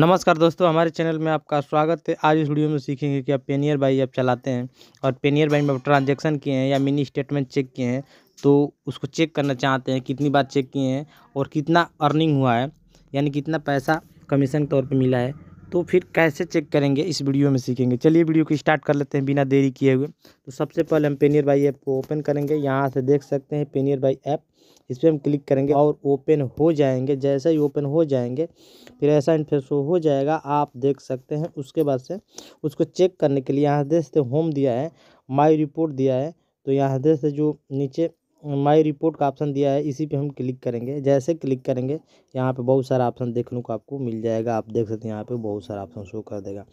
नमस्कार दोस्तों हमारे चैनल में आपका स्वागत है आज इस वीडियो में सीखेंगे कि आप पेनियर बाई अब चलाते हैं और पेनियर बाई में ट्रांजेक्शन किए हैं या मिनी स्टेटमेंट चेक किए हैं तो उसको चेक करना चाहते हैं कितनी बार चेक किए हैं और कितना अर्निंग हुआ है यानी कितना पैसा कमीशन के तौर पर मिला है तो फिर कैसे चेक करेंगे इस वीडियो में सीखेंगे चलिए वीडियो को स्टार्ट कर लेते हैं बिना देरी किए हुए तो सबसे पहले हम पेनियर बाई ऐप को ओपन करेंगे यहाँ से देख सकते हैं पेनियर बाई ऐप इस पर हम क्लिक करेंगे और ओपन हो जाएंगे जैसे ही ओपन हो जाएंगे फिर ऐसा इंटरेस्ट हो जाएगा आप देख सकते हैं उसके बाद से उसको चेक करने के लिए यहाँ देखते होम दिया है माई रिपोर्ट दिया है तो यहाँ से जो नीचे माई रिपोर्ट का ऑप्शन दिया है इसी पे हम क्लिक करेंगे जैसे क्लिक करेंगे यहाँ पे बहुत सारा ऑप्शन देखने को आपको मिल जाएगा आप देख सकते हैं यहाँ पे बहुत सारा ऑप्शन शो कर देगा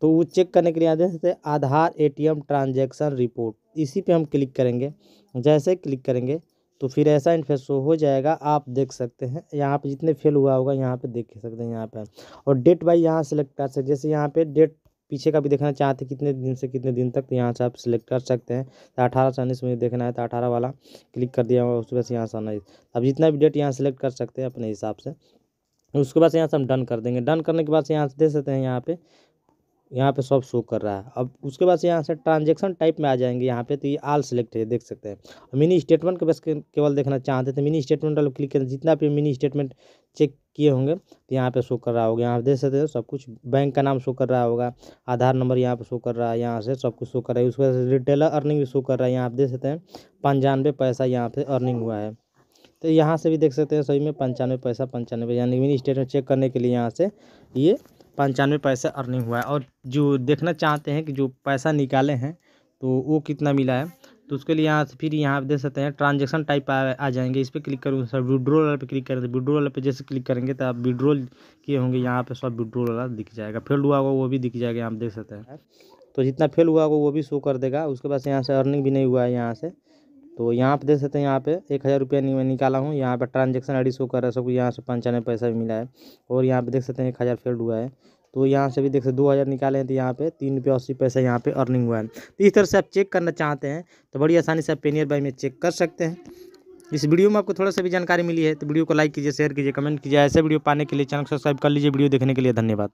तो वो चेक करने के लिए सकते हैं आधार एटीएम ट्रांजैक्शन रिपोर्ट इसी पे हम क्लिक करेंगे जैसे क्लिक करेंगे तो फिर ऐसा इंटरफेस हो जाएगा आप देख सकते हैं यहाँ पर जितने फेल हुआ होगा यहाँ पर देख सकते हैं यहाँ पर और डेट बाई यहाँ सेलेक्ट कर सकते जैसे यहाँ पर डेट पीछे का भी देखना चाहते कितने दिन से कितने दिन तक तो यहाँ से आप सिलेक्ट कर सकते हैं तो अठारह से उन्नीस में देखना है तो अठारह वाला क्लिक कर दिया उसके बाद यहाँ से आना अब जितना भी डेट यहाँ सेलेक्ट कर सकते हैं अपने हिसाब से उसके बाद यहाँ से हम डन कर देंगे डन करने के बाद से यहाँ से दे सकते हैं यहाँ पे यहाँ पे सब शो कर रहा है अब उसके बाद से यहाँ से ट्रांजेक्शन टाइप में आ जाएंगे यहाँ पे तो ये आल सेलेक्ट है देख सकते हैं मिनी स्टेटमेंट के बस केवल देखना चाहते थे मिनी स्टेटमेंट वाले क्लिक करें जितना भी मिनी स्टेटमेंट चेक किए होंगे तो यहाँ पे शो कर रहा होगा यहाँ देख सकते हैं सब कुछ बैंक का नाम शो कर रहा होगा आधार नंबर यहाँ पर शो कर रहा है यहाँ से सब कुछ शो कर रहा है उसके बाद रिटेलर अर्निंग भी शो कर रहा है यहाँ आप देख सकते हैं पंचानवे पैसा यहाँ पे अर्निंग हुआ है तो यहाँ से भी देख सकते हैं सही में पंचानवे पैसा पंचानवे यानी मिनी स्टेटमेंट चेक करने के लिए यहाँ से ये पंचानवे पैसा अर्निंग हुआ है और जो देखना चाहते हैं कि जो पैसा निकाले हैं तो वो कितना मिला है तो उसके लिए यहाँ से फिर यहाँ देख सकते हैं ट्रांजेक्शन टाइप आ, आ जाएंगे इस पर क्लिक करूँ सर विड्रोल वाला पे क्लिक करेंगे विड्रोल वाला पे जैसे क्लिक करेंगे तो आप विड्रोल किए होंगे यहाँ पे सब विड्रोल वाला दिख जाएगा फेल हुआ होगा वो भी दिख जाएगा आप देख सकते हैं तो जितना फेल हुआ होगा वो भी शो कर देगा उसके बाद यहाँ से अर्निंग भी नहीं हुआ है यहाँ से तो यहाँ पे देख सकते हैं यहाँ पे एक हज़ार रुपया मैं निकाला हूँ यहाँ पे ट्रांजेक्शन आई शो कर रहा है सबको यहाँ से पंचानवे पैसा भी मिला है और यहाँ पे देख सकते हैं एक हज़ार फेल्ड हुआ है तो यहाँ से भी देख सकते दो हज़ार निकाले हैं तो यहाँ पे तीन रुपये अस्सी पैसा यहाँ पे अर्निंग हुआ है तो इस तरह से आप चेक करना चाहते हैं तो बड़ी आसानी से आप पेनियर बाई में चेक कर सकते हैं इस वीडियो में आपको थोड़ा सा भी जानकारी मिली है तो वीडियो को लाइक कीजिए शेयर कीजिए कमेंट कीजिए ऐसे वीडियो पाने के लिए चैनल सब्सक्राइब कर लीजिए वीडियो देखने के लिए धन्यवाद